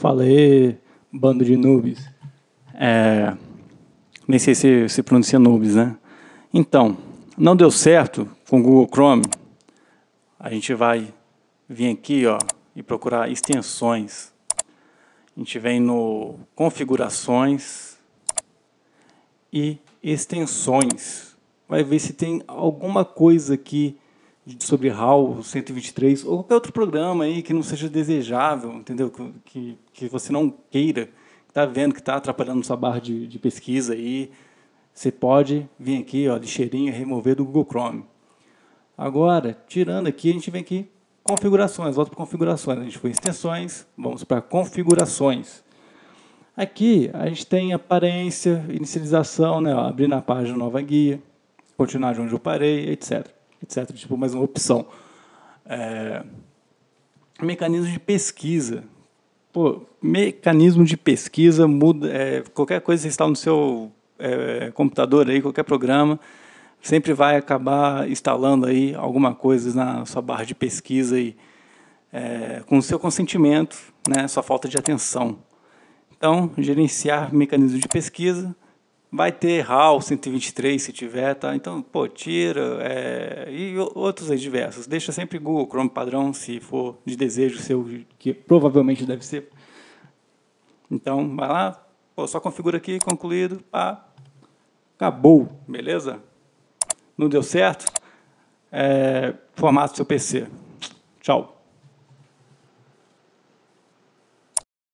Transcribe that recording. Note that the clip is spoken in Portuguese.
Fala aí, bando de noobs. É, nem sei se se pronuncia noobs, né? Então, não deu certo com o Google Chrome. A gente vai vir aqui ó, e procurar extensões. A gente vem no configurações e extensões. Vai ver se tem alguma coisa aqui sobre HAL 123 ou qualquer outro programa aí que não seja desejável, entendeu? Que, que você não queira, que está vendo que está atrapalhando sua barra de, de pesquisa aí, você pode vir aqui, ó, lixeirinho remover do Google Chrome. Agora, tirando aqui, a gente vem aqui configurações, volta para configurações. A gente foi em extensões, vamos para configurações. Aqui a gente tem aparência, inicialização, né, ó, abrir na página nova guia, continuar de onde eu parei, etc etc. Tipo, mais uma opção. É, mecanismo de pesquisa. Pô, mecanismo de pesquisa muda. É, qualquer coisa que instala no seu é, computador aí, qualquer programa, sempre vai acabar instalando aí alguma coisa na sua barra de pesquisa aí, é, com o seu consentimento, né, sua falta de atenção. Então, gerenciar mecanismo de pesquisa Vai ter RAL 123 se tiver, tá? Então, pô, tira é, e outros aí diversos. Deixa sempre Google Chrome padrão, se for de desejo seu, que provavelmente deve ser. Então, vai lá, pô, só configura aqui, concluído, pá, acabou, beleza? Não deu certo? É, formato do seu PC. Tchau.